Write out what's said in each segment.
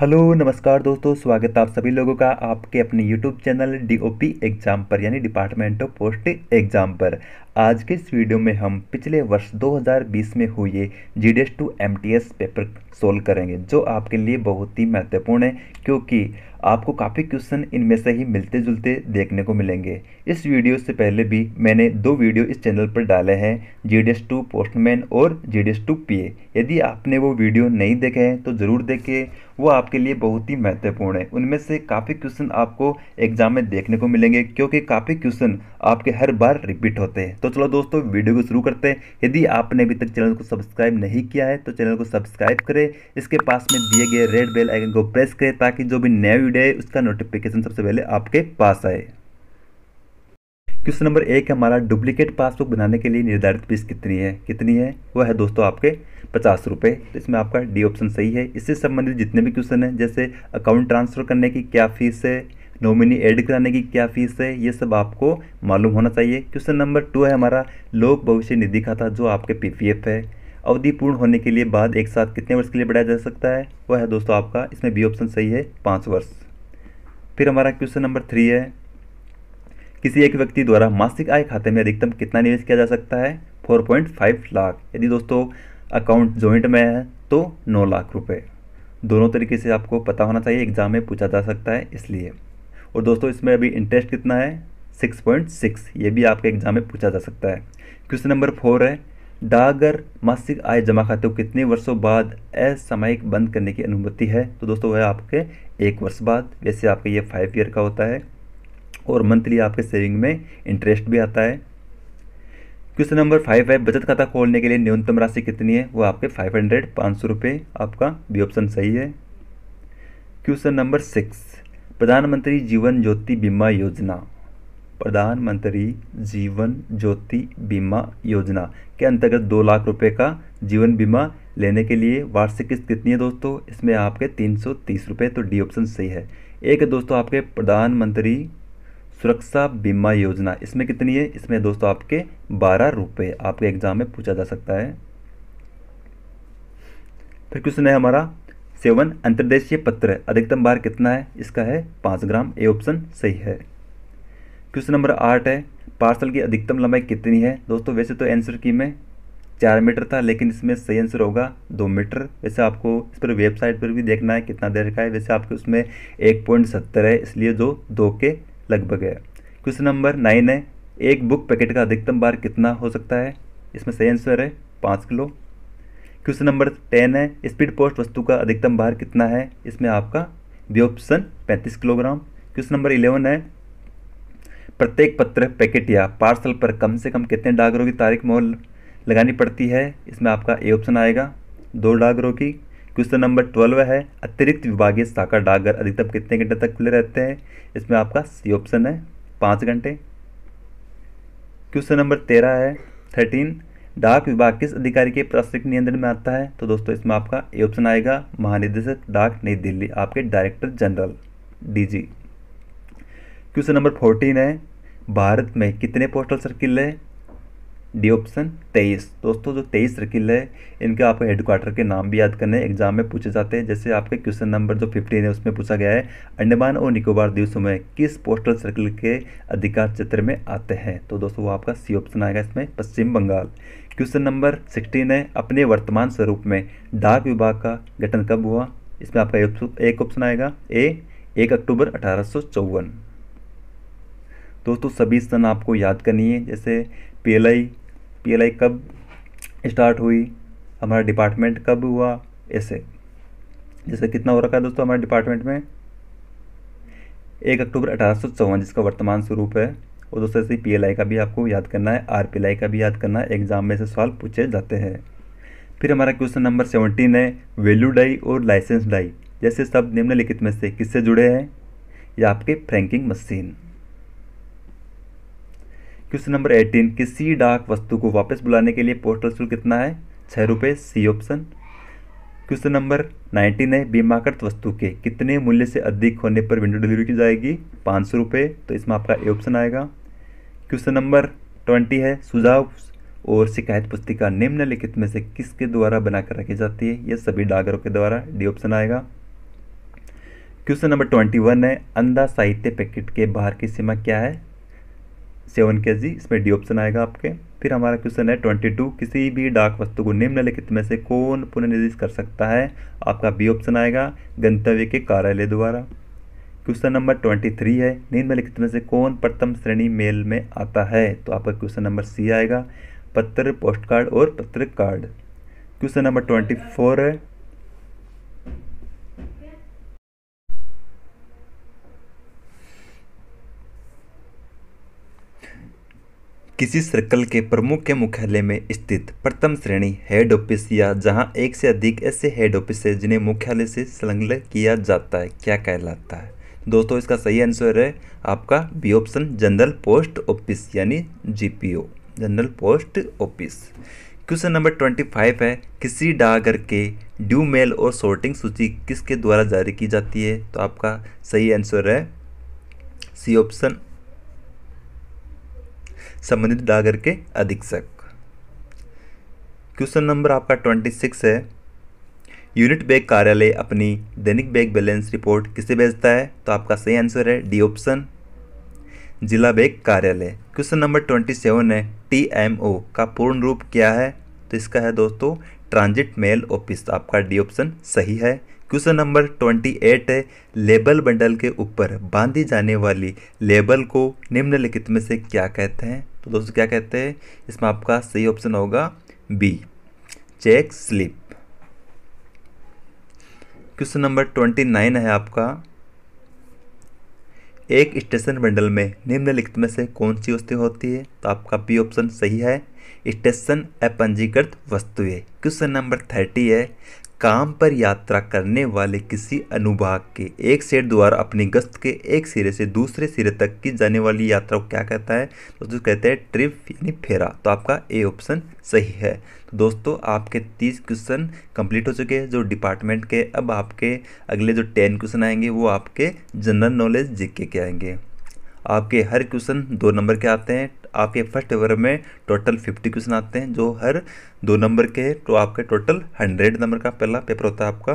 hello नमस्कार दोस्तों स्वागत आप सभी लोगों का आपके अपने यूट्यूब चैनल डीओपी एग्ज़ाम पर यानी डिपार्टमेंट ऑफ पोस्ट एग्ज़ाम पर आज के इस वीडियो में हम पिछले वर्ष 2020 में हुए G D S to M T S paper solve करेंगे जो आपके लिए बहुत ही महत्वपूर्ण है क्योंकि आपको काफ़ी क्वेश्चन इनमें से ही मिलते जुलते देखने को मिलेंगे इस वीडियो से पहले भी मैंने दो वीडियो इस चैनल पर डाले हैं G D S to postman और G D S to P A यदि आपने वो वीडियो नहीं देखे हैं तो ज़रूर देखें वो आपके लिए बहुत ही महत्वपूर्ण है उनमें से काफ़ी क्वेश्चन आपको एग्ज़ाम में देखने को मिलेंगे क्योंकि काफ़ी क्वेश्चन आपके हर बार रिपीट होते हैं तो तो चलो दोस्तों वीडियो को शुरू करते हैं यदि आपने अभी तक चैनल को सब्सक्राइब नहीं किया है तो चैनल को सब्सक्राइब करें इसके पास में दिए गए रेड बेल आइकन को प्रेस करें ताकि जो भी नया वीडियो है उसका नोटिफिकेशन सबसे पहले आपके पास आए क्वेश्चन नंबर एक हमारा डुप्लीकेट पासबुक बनाने के लिए निर्धारित फीस कितनी है कितनी है वह है दोस्तों आपके पचास रुपये तो इसमें आपका डी ऑप्शन सही है इससे संबंधित जितने भी क्वेश्चन हैं जैसे अकाउंट ट्रांसफ़र करने की क्या फ़ीस है नॉमिनी ऐड कराने की क्या फ़ीस है ये सब आपको मालूम होना चाहिए क्वेश्चन नंबर टू है हमारा लोक भविष्य निधि खाता जो आपके पीपीएफ है अवधि पूर्ण होने के लिए बाद एक साथ कितने वर्ष के लिए बढ़ाया जा सकता है वह है दोस्तों आपका इसमें बी ऑप्शन सही है पाँच वर्ष फिर हमारा क्वेश्चन नंबर थ्री है किसी एक व्यक्ति द्वारा मासिक आय खाते में अधिकतम कितना निवेश किया जा सकता है 4.5 लाख यदि दोस्तों अकाउंट जॉइंट में है तो 9 लाख रुपए दोनों तरीके से आपको पता होना चाहिए एग्जाम में पूछा जा सकता है इसलिए और दोस्तों इसमें अभी इंटरेस्ट कितना है सिक्स पॉइंट सिक्स ये भी आपके एग्जाम में पूछा जा सकता है क्वेश्चन नंबर फोर है डाकघर मासिक आय जमा खाते को कितने वर्षों बाद असामयिक बंद करने की अनुमति है तो दोस्तों वह आपके एक वर्ष बाद वैसे आपके ये फाइव ईयर का होता है और मंथली आपके सेविंग में इंटरेस्ट भी आता है क्वेश्चन नंबर फाइव है बचत खाता खोलने के लिए न्यूनतम राशि कितनी है वो आपके फाइव हंड्रेड पाँच सौ रुपये आपका बी ऑप्शन सही है क्वेश्चन नंबर सिक्स प्रधानमंत्री जीवन ज्योति बीमा योजना प्रधानमंत्री जीवन ज्योति बीमा योजना के अंतर्गत दो लाख रुपए का जीवन बीमा लेने के लिए वार्षिक किस्त कितनी है दोस्तों इसमें आपके तीन सौ तीस रुपये तो डी ऑप्शन सही है एक है दोस्तों आपके प्रधानमंत्री सुरक्षा बीमा योजना इसमें कितनी है इसमें दोस्तों आपके बारह रुपये आपके एग्जाम में पूछा जा सकता है फिर क्वेश्चन है हमारा सेवन अंतर्देशीय पत्र अधिकतम भार कितना है इसका है पाँच ग्राम ए ऑप्शन सही है क्वेश्चन नंबर आठ है पार्सल की अधिकतम लंबाई कितनी है दोस्तों वैसे तो आंसर की में चार मीटर था लेकिन इसमें सही आंसर होगा दो मीटर वैसे आपको इस पर वेबसाइट पर भी देखना है कितना देर का है वैसे आपके उसमें एक पॉइंट सत्तर है इसलिए जो दो के लगभग है क्वेश्चन नंबर नाइन है एक बुक पैकेट का अधिकतम बार कितना हो सकता है इसमें सही आंसर है पाँच किलो क्वेश्चन नंबर टेन है स्पीड पोस्ट वस्तु का अधिकतम भार कितना है इसमें आपका बी ऑप्शन पैंतीस किलोग्राम क्वेश्चन नंबर इलेवन है प्रत्येक पत्र पैकेट या पार्सल पर कम से कम कितने डागरों की तारीख मोल लगानी पड़ती है इसमें आपका ए ऑप्शन आएगा दो डागरों की क्वेश्चन नंबर ट्वेल्व है अतिरिक्त विभागीय शाखा डागर अधिकतम कितने घंटे तक खुले रहते हैं इसमें आपका सी ऑप्शन है पाँच घंटे क्वेश्चन नंबर तेरह है थर्टीन डाक विभाग किस अधिकारी के प्रशासनिक नियंत्रण में आता है तो दोस्तों इसमें आपका ए ऑप्शन आएगा महानिदेशक डाक नई दिल्ली आपके director general DG question number fourteen है भारत में कितने पोस्टल सर्किल है डी ऑप्शन तेईस दोस्तों जो तेईस सर्किल है इनके आपको हेडक्वार्टर के नाम भी याद करने एग्जाम में पूछे जाते हैं जैसे आपके क्वेश्चन नंबर जो फिफ्टीन है उसमें पूछा गया है अंडमान और निकोबार द्वीपों में किस पोस्टल सर्किल के अधिकार क्षेत्र में आते हैं तो दोस्तों वो आपका सी ऑप्शन आएगा इसमें Paschim Bengal question number sixteen है अपने वर्तमान स्वरूप में डाक विभाग का गठन कब हुआ इसमें आपका एक ऑप्शन आएगा ए एक अक्टूबर अठारह दोस्तों सभी सन आपको याद करनी है जैसे पी पीएलआई कब स्टार्ट हुई हमारा डिपार्टमेंट कब हुआ ऐसे जैसे कितना हो रखा है दोस्तों हमारे डिपार्टमेंट में एक अक्टूबर अठारह जिसका वर्तमान स्वरूप है और दोस्तों ऐसे पी का भी आपको याद करना है आर पी का भी याद करना है एग्जाम में से सवाल पूछे जाते हैं फिर हमारा क्वेश्चन नंबर सेवनटीन है वैल्यू डाई और लाइसेंस डाई जैसे सब निम्नलिखित में से किससे जुड़े हैं या आपके franking machine question number eighteen किसी डाक वस्तु को वापस बुलाने के लिए पोस्टल शुल्क कितना है छः रुपये C option question number nineteen है बीमाकृत वस्तु के कितने मूल्य से अधिक होने पर विंडो डिलीवरी की जाएगी पाँच सौ रुपये तो इसमें आपका ए ऑप्शन आएगा क्वेश्चन नंबर ट्वेंटी है सुझाव और शिकायत पुस्तिका निम्नलिखित में से किसके द्वारा बनाकर रखी जाती है यह सभी डागरों के द्वारा डी ऑप्शन आएगा क्वेश्चन नंबर ट्वेंटी वन है अंधा साहित्य पैकेट के बाहर की सीमा क्या है सेवन के जी इसमें डी ऑप्शन आएगा आपके फिर हमारा क्वेश्चन है ट्वेंटी टू किसी भी डाक वस्तु को निम्नलिखित में से कौन पुनर्निर्देश कर सकता है आपका बी ऑप्शन आएगा गंतव्य के कार्यालय द्वारा क्वेश्चन नंबर ट्वेंटी थ्री है निम्नलिखित में से कौन प्रथम श्रेणी मेल में आता है तो आपका क्वेश्चन नंबर सी आएगा पत्र पोस्ट कार्ड और पत्र card question number twenty four है किसी सर्कल के प्रमुख के मुख्यालय में स्थित प्रथम श्रेणी हेड ऑफिस या जहां एक से अधिक ऐसे हेड ऑफिस है जिन्हें मुख्यालय से संलग्न किया जाता है क्या कहलाता है दोस्तों इसका सही आंसर है आपका B option general post office यानी GPO general post office question number twenty five है किसी डाकघर के ड्यू मेल और सॉर्टिंग सूची किसके द्वारा जारी की जाती है तो आपका सही आंसर है सी ऑप्शन संबंधित डाकघर के अधीक्षक क्वेश्चन नंबर आपका ट्वेंटी सिक्स है यूनिट बैंक कार्यालय अपनी दैनिक बैंक बैलेंस रिपोर्ट किसे भेजता है तो आपका सही आंसर है डी ऑप्शन जिला बैंक कार्यालय क्वेश्चन नंबर ट्वेंटी सेवन है टी एम ओ का पूर्ण रूप क्या है तो इसका है दोस्तों ट्रांजिट मेल ऑफिस आपका डी ऑप्शन सही है क्वेश्चन नंबर 28 है लेबल बंडल के ऊपर बांधी जाने वाली लेबल को निम्नलिखित में से क्या कहते हैं तो दोस्तों क्या कहते हैं इसमें आपका सही ऑप्शन होगा B cheque slip question number 29 है आपका एक स्टेशन बंडल में निम्नलिखित में से कौन सी वस्तु होती है तो आपका बी ऑप्शन सही है स्टेशन अपंजीकृत वस्तुएं क्वेश्चन नंबर थर्टी है काम पर यात्रा करने वाले किसी अनुभाग के एक सेट द्वारा अपनी गश्त के एक सिरे से दूसरे सिरे तक की जाने वाली यात्रा को क्या कहता है जो तो कहते हैं ट्रिप यानी फेरा तो आपका ए ऑप्शन सही है तो दोस्तों आपके तीस क्वेश्चन कंप्लीट हो चुके हैं जो डिपार्टमेंट के अब आपके अगले जो टेन क्वेश्चन आएंगे वो आपके जनरल नॉलेज जीके के आएंगे आपके हर क्वेश्चन दो नंबर के आते हैं आपके फर्स्ट पेपर में टोटल फिफ्टी क्वेश्चन आते हैं जो हर दो नंबर के हैं तो आपके टोटल हंड्रेड नंबर का पहला पेपर होता है आपका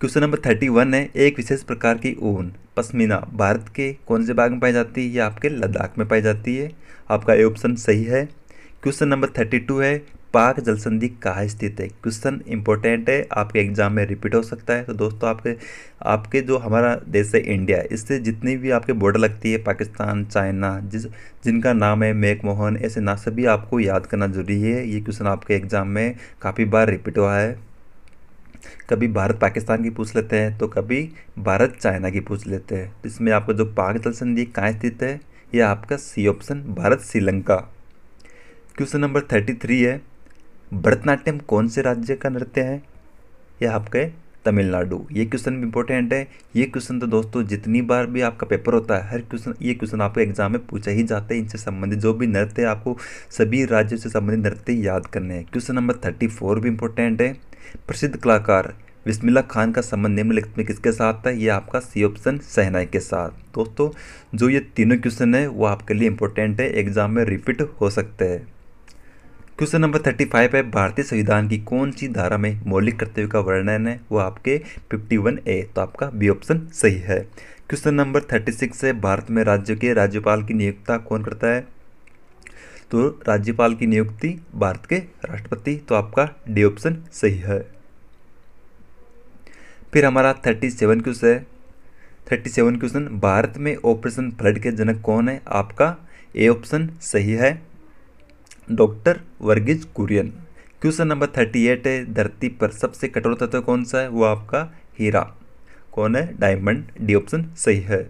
क्वेश्चन नंबर थर्टी वन है एक विशेष प्रकार की ऊन पश्मीना भारत के कौन से भाग में पाई जाती है या आपके लद्दाख में पाई जाती है आपका ए ऑप्शन सही है क्वेश्चन नंबर थर्टी टू है पाक जलसंधि कहाँ स्थित है क्वेश्चन इंपॉर्टेंट है आपके एग्जाम में रिपीट हो सकता है तो दोस्तों आपके आपके जो हमारा देश है इंडिया इससे जितनी भी आपके बॉर्डर लगती है पाकिस्तान चाइना जिस जिनका नाम है मैकमोहन ऐसे ना सभी आपको याद करना जरूरी है ये क्वेश्चन आपके एग्जाम में काफ़ी बार रिपीट हुआ है कभी भारत पाकिस्तान की पूछ लेते हैं तो कभी भारत चाइना की पूछ लेते हैं तो इसमें आपका जो पाक जल संधि कहाँ स्थित है यह आपका C option Bharat Sri Lanka question number thirty three है भरतनाट्यम कौन से राज्य का नृत्य है यह आपके तमिलनाडु ये क्वेश्चन इंपॉर्टेंट है ये क्वेश्चन तो दोस्तों जितनी बार भी आपका पेपर होता है हर क्वेश्चन ये क्वेश्चन आपके एग्जाम में पूछा ही जाता है इनसे संबंधित जो भी नृत्य आपको सभी राज्यों से संबंधित नृत्य याद करने हैं क्वेश्चन नंबर थर्टी फोर भी इंपॉर्टेंट है प्रसिद्ध कलाकार बिस्मिल्ला खान का संबंध निम्नलिखित में किसके साथ है ये आपका सी ऑप्शन सहनाई के साथ दोस्तों जो ये तीनों क्वेश्चन है वो आपके लिए इंपॉर्टेंट है एग्जाम में रिपीट हो सकते हैं क्वेश्चन नंबर थर्टी फाइव है भारतीय संविधान की कौन सी धारा में मौलिक कर्तव्य का वर्णन है वो आपके फिफ्टी वन ए तो आपका बी ऑप्शन सही है क्वेश्चन नंबर थर्टी सिक्स है भारत में राज्य के राज्यपाल की नियुक्ता कौन करता है तो राज्यपाल की नियुक्ति भारत के राष्ट्रपति तो आपका डी ऑप्शन सही है फिर हमारा थर्टी सेवन क्वेश्चन है थर्टी सेवन क्वेश्चन भारत में ऑपरेशन फ्लड के जनक कौन है आपका ए ऑप्शन सही है doctor Verghese Kurien question number thirty eight है धरती पर सबसे कठोर तत्व कौन सा है वो आपका हीरा कौन है डायमंड डी ऑप्शन सही है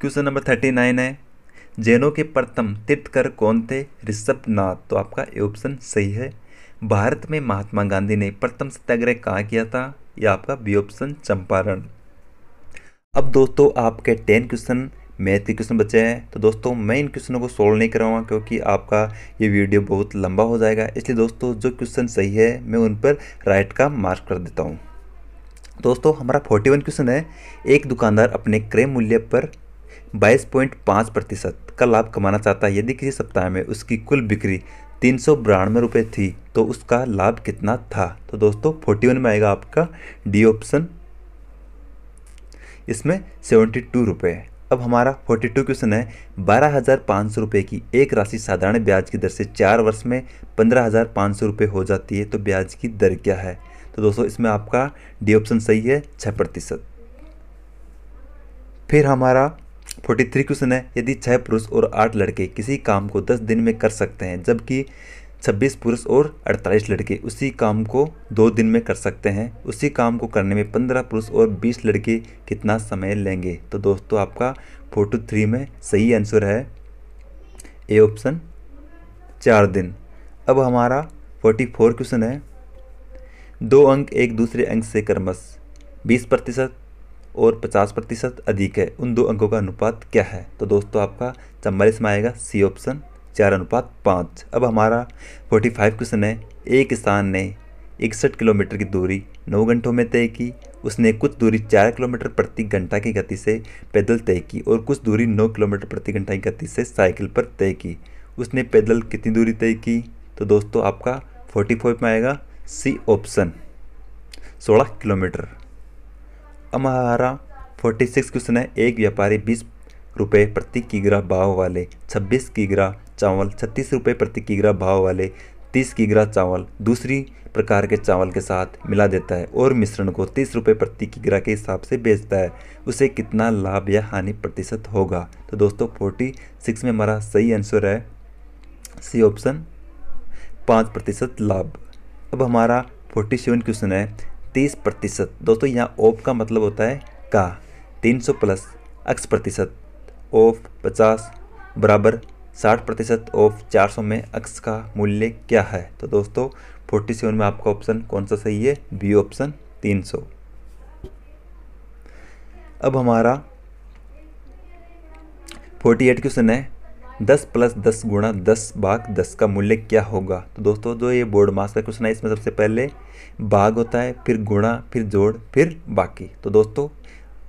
क्वेश्चन नंबर थर्टी नाइन है जैनों के प्रथम तीर्थकर कौन थे ऋषभ नाथ तो आपका ए ऑप्शन सही है भारत में महात्मा गांधी ने प्रथम सत्याग्रह कहाँ किया था यह आपका बी ऑप्शन चंपारण अब दोस्तों आपके टेन क्वेश्चन मैथ के क्वेश्चन बचे हैं तो दोस्तों मैं इन क्वेश्चनों को सोल्व नहीं कराऊंगा क्योंकि आपका ये वीडियो बहुत लंबा हो जाएगा इसलिए दोस्तों जो क्वेश्चन सही है मैं उन पर राइट का मार्क कर देता हूँ दोस्तों हमारा फोर्टी वन क्वेश्चन है एक दुकानदार अपने क्रय मूल्य पर बाईस पॉइंट पाँच प्रतिशत का लाभ कमाना चाहता है यदि किसी सप्ताह में उसकी कुल बिक्री तीन सौ बिरानवे रुपये थी तो उसका लाभ कितना था तो दोस्तों फोर्टी वन में आएगा आपका डी ऑप्शन इसमें सेवेंटी टू रुपये अब हमारा 42 क्वेश्चन है बारह हज़ार पाँच सौ रुपये की एक राशि साधारण ब्याज की दर से चार वर्ष में पंद्रह हज़ार पाँच सौ रुपये हो जाती है तो ब्याज की दर क्या है तो दोस्तों इसमें आपका डी ऑप्शन सही है छः प्रतिशत फिर हमारा 43 क्वेश्चन है यदि छः पुरुष और आठ लड़के किसी काम को दस दिन में कर सकते हैं जबकि छब्बीस पुरुष और अड़तालीस लड़के उसी काम को दो दिन में कर सकते हैं उसी काम को करने में पंद्रह पुरुष और बीस लड़के कितना समय लेंगे तो दोस्तों आपका फोटो थ्री में सही आंसर है ए ऑप्शन चार दिन अब हमारा फोर्टी फोर क्वेश्चन है दो अंक एक दूसरे अंक से क्रमश बीस प्रतिशत और पचास प्रतिशत अधिक है उन दो अंकों का अनुपात क्या है तो दोस्तों आपका चम्बालीस में आएगा सी ऑप्शन चार अनुपात पाँच अब हमारा फोर्टी फाइव क्वेश्चन है एक किसान ने इकसठ किलोमीटर की दूरी नौ घंटों में तय की उसने कुछ दूरी चार किलोमीटर प्रति घंटा की गति से पैदल तय की और कुछ दूरी नौ किलोमीटर प्रति घंटा की गति से साइकिल पर तय की उसने पैदल कितनी दूरी तय की तो दोस्तों आपका फोर्टी फोर में आएगा सी ऑप्शन सोलह किलोमीटर अब हमारा फोर्टी सिक्स क्वेश्चन है एक व्यापारी बीस रुपये प्रति किग्रा भाव वाले छब्बीस किग्रा चावल छत्तीस रुपये प्रति किग्रा भाव वाले तीस किग्रा चावल दूसरी प्रकार के चावल के साथ मिला देता है और मिश्रण को तीस रुपये प्रति किग्रा के हिसाब से बेचता है उसे कितना लाभ या हानि प्रतिशत होगा तो दोस्तों फोर्टी सिक्स में हमारा सही आंसर है सी ऑप्शन पाँच प्रतिशत लाभ अब हमारा फोर्टी सेवन क्वेश्चन है तीस प्रतिशत दोस्तों यहाँ ओप का मतलब होता है का तीन सौ प्लस अक्स प्रतिशत ऑफ पचास बराबर साठ प्रतिशत ऑफ चार सौ में अक्स का मूल्य क्या है तो दोस्तों फोर्टी सेवन में आपका ऑप्शन कौन सा सही है बी ऑप्शन तीन सौ अब हमारा फोर्टी एट क्वेश्चन है दस प्लस दस गुणा दस भाग दस का मूल्य क्या होगा तो दोस्तों जो ये बोर्ड मास का क्वेश्चन है इसमें सबसे पहले भाग होता है फिर गुणा फिर जोड़ फिर बाकी तो दोस्तों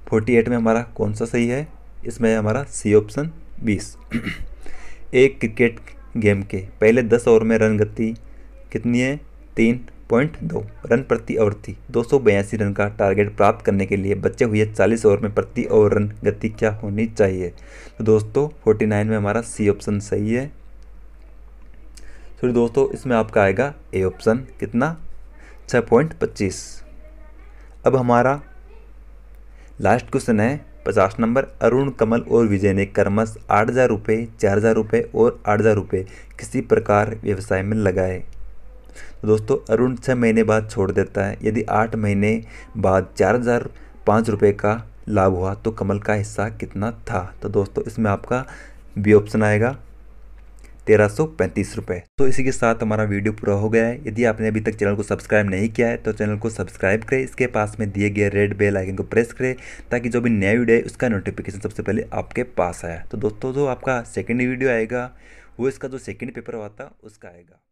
फोर्टी एट में हमारा कौन सा सही है इसमें हमारा सी ऑप्शन बीस एक क्रिकेट गेम के पहले दस ओवर में रन गति कितनी है तीन पॉइंट दो रन प्रति ओवर थी दो रन का टारगेट प्राप्त करने के लिए बचे हुए 40 ओवर में प्रति ओवर रन गति क्या होनी चाहिए तो दोस्तों 49 में हमारा सी ऑप्शन सही है फिर दोस्तों इसमें आपका आएगा ए ऑप्शन कितना छः पॉइंट पच्चीस अब हमारा लास्ट क्वेश्चन है पचास नंबर अरुण कमल और विजय ने कर्मस आठ हज़ार रुपये चार हज़ार रुपये और आठ हज़ार रुपये किसी प्रकार व्यवसाय में लगाए तो दोस्तों अरुण छः महीने बाद छोड़ देता है यदि आठ महीने बाद चार हज़ार पाँच रुपये का लाभ हुआ तो कमल का हिस्सा कितना था तो दोस्तों इसमें आपका बी ऑप्शन आएगा तेरह सौ पैंतीस रुपये तो इसी के साथ हमारा वीडियो पूरा हो गया है यदि आपने अभी तक चैनल को सब्सक्राइब नहीं किया है तो चैनल को सब्सक्राइब करें इसके पास में दिए गए रेड बेल आइकन को प्रेस करें ताकि जो भी नया वीडियो है उसका नोटिफिकेशन सबसे पहले आपके पास आया तो दोस्तों जो आपका सेकेंड वीडियो आएगा वो इसका जो सेकेंड पेपर हुआ था उसका आएगा